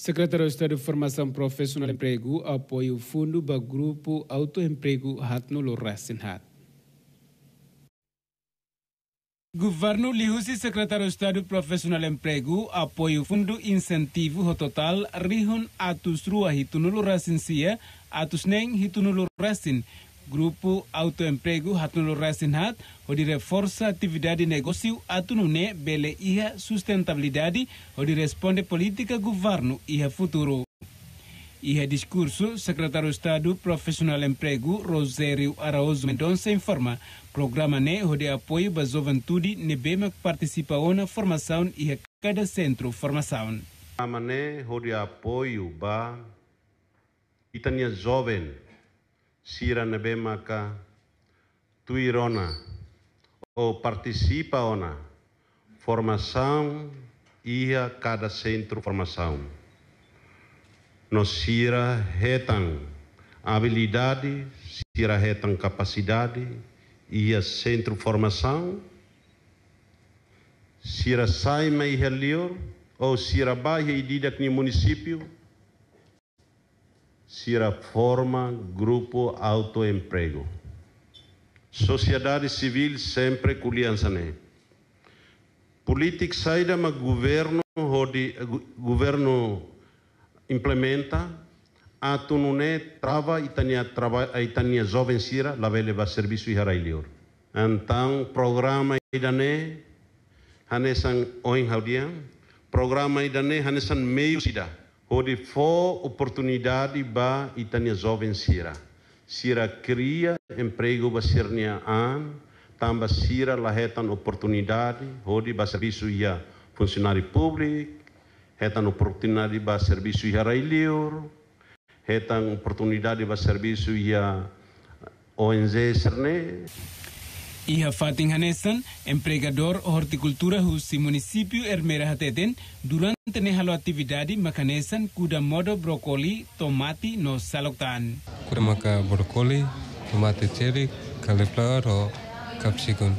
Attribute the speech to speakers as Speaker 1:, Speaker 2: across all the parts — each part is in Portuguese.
Speaker 1: Secretário de Estado de Formação Profissional de Emprego apoia o fundo para o grupo Autoemprego Hatnolo Rassenhat. Governo Lihusi Secretário de Estado Profissional Emprego apoio Fundo Incentivo Total Rihun Atus Rua Hitunulu Rasin Sia Atus Neng Hitunulu Rasin Grupo Autoemprego Hatuno Rasinhat, onde reforça atividade atividade negócio Atunune Bele e Sustentabilidade, onde responde política, governo e futuro. E discurso, secretário de Estado Profissional Emprego, Rosério Araújo Mendonça, informa: programa NE, onde apoio para a juventude, NEBEMA, que participa na formação e a cada centro formação.
Speaker 2: Programa NE, onde apoio para. Itania Jovem, sira nebemaka tuirona ou participa ona formação ia cada centro formação nos sira retan habilidade sira retan capacidade ia centro formação sira saima e ou sira baia e didak ni município Cira forma grupo autoemprego. Sociedade civil sempre né Politik saída ma governo hodi governo implementa atu nune trava itania trava itania jovem sira lavele ba serviço iharailior. Então programa idane hanesan oin haudian programa idane hanesan meio sida onde for oportunidade para itania jovem sira. Sira cria emprego para sirnia an, tamba sira reta é oportunidade, onde ba serviço ia funcionário público, reta é oportunidade ba serviço ia raileur, reta é oportunidade ba serviço ia ONG sirne. Né?
Speaker 1: Iha Fatin Hanesan, empregador horticultura husi município Ermera Hateten, durante nehalo atividade makanesan kuda modo brokoli, tomati no saloktan. Kuda maka brokoli, tomati cherry, cauliflower o capsicum.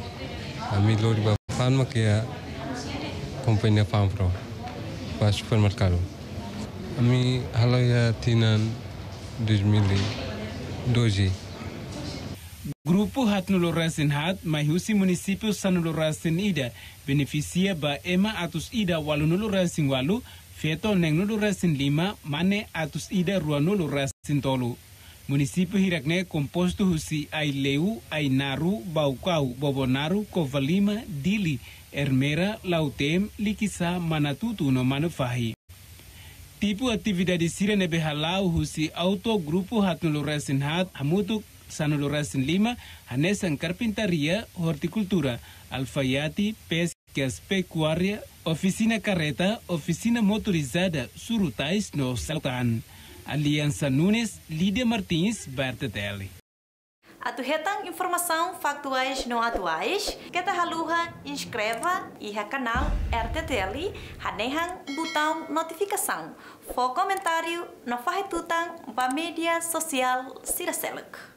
Speaker 1: Ami lori ba fan makia ya kompenya farm pas ba supermercado. Ami halo ya tinan 2000 doji. Grupo Hatnuluransin Hat, Maihusi Município Sanuluransin Ida, beneficia ba Ema Atus Ida Walunuluransin Walu, Feto Neng Nuluransin Lima, Mane Atus Ida Ruanuluransin Tolu. Município Hirakne kompostu husi Aileu, Ainaru, baukau Bobonaru, kovalima Dili, Ermera, Lautem, Likisa, Manatutu no Manufahi. Tipo atividade sirene behalau husi auto grupo Hatnuluransin Hat, Hamutuk, Lourenço em Lima, A em Carpintaria, Horticultura, Alfaiate, Pescas, Pecuária, Oficina Carreta, Oficina Motorizada, Surutais, no Saltan. Aliança Nunes, Lídia Martins, A Atuhetang informação factuais não atuais, que te haluha inscreva e ha canal RTTL, hanehang botão
Speaker 2: notificação. For comentário no farretutang ba mídia social Siraseluk.